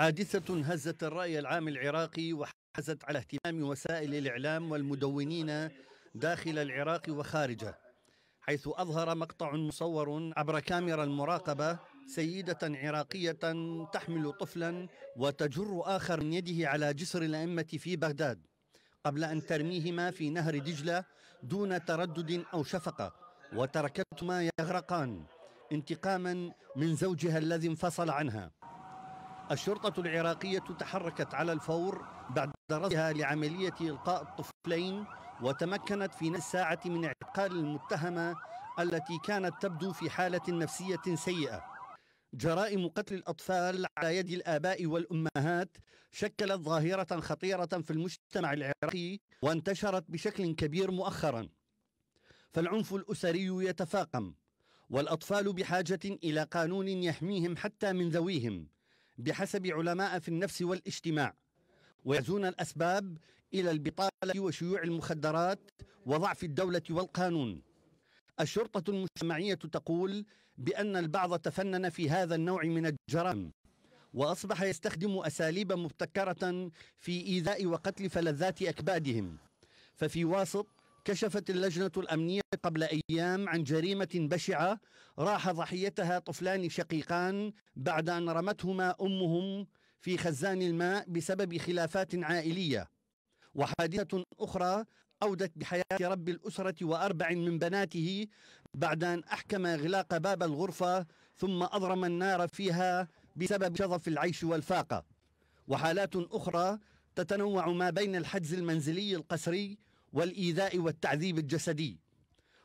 حادثة هزت الرأي العام العراقي وحزت على اهتمام وسائل الإعلام والمدونين داخل العراق وخارجه حيث أظهر مقطع مصور عبر كاميرا المراقبة سيدة عراقية تحمل طفلا وتجر آخر من يده على جسر الأئمة في بغداد قبل أن ترميهما في نهر دجلة دون تردد أو شفقة وتركتهما يغرقان انتقاما من زوجها الذي انفصل عنها الشرطة العراقية تحركت على الفور بعد رصدها لعملية إلقاء الطفلين وتمكنت في نفس الساعة من اعتقال المتهمة التي كانت تبدو في حالة نفسية سيئة جرائم قتل الأطفال على يد الآباء والأمهات شكلت ظاهرة خطيرة في المجتمع العراقي وانتشرت بشكل كبير مؤخرا فالعنف الأسري يتفاقم والأطفال بحاجة إلى قانون يحميهم حتى من ذويهم بحسب علماء في النفس والاجتماع ويعزون الأسباب إلى البطالة وشيوع المخدرات وضعف الدولة والقانون الشرطة المجتمعية تقول بأن البعض تفنن في هذا النوع من الجرائم وأصبح يستخدم أساليب مبتكرة في إيذاء وقتل فلذات أكبادهم ففي واسط كشفت اللجنة الأمنية قبل أيام عن جريمة بشعة راح ضحيتها طفلان شقيقان بعد أن رمتهما أمهم في خزان الماء بسبب خلافات عائلية وحادثة أخرى أودت بحياة رب الأسرة وأربع من بناته بعد أن أحكم إغلاق باب الغرفة ثم أضرم النار فيها بسبب شظف العيش والفاقة وحالات أخرى تتنوع ما بين الحجز المنزلي القسري والإيذاء والتعذيب الجسدي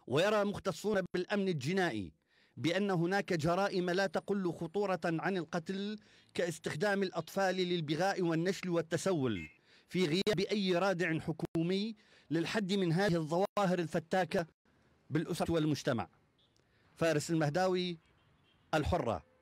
ويرى مختصون بالأمن الجنائي بأن هناك جرائم لا تقل خطورة عن القتل كاستخدام الأطفال للبغاء والنشل والتسول في غياب أي رادع حكومي للحد من هذه الظواهر الفتاكة بالأسرة والمجتمع فارس المهداوي الحرة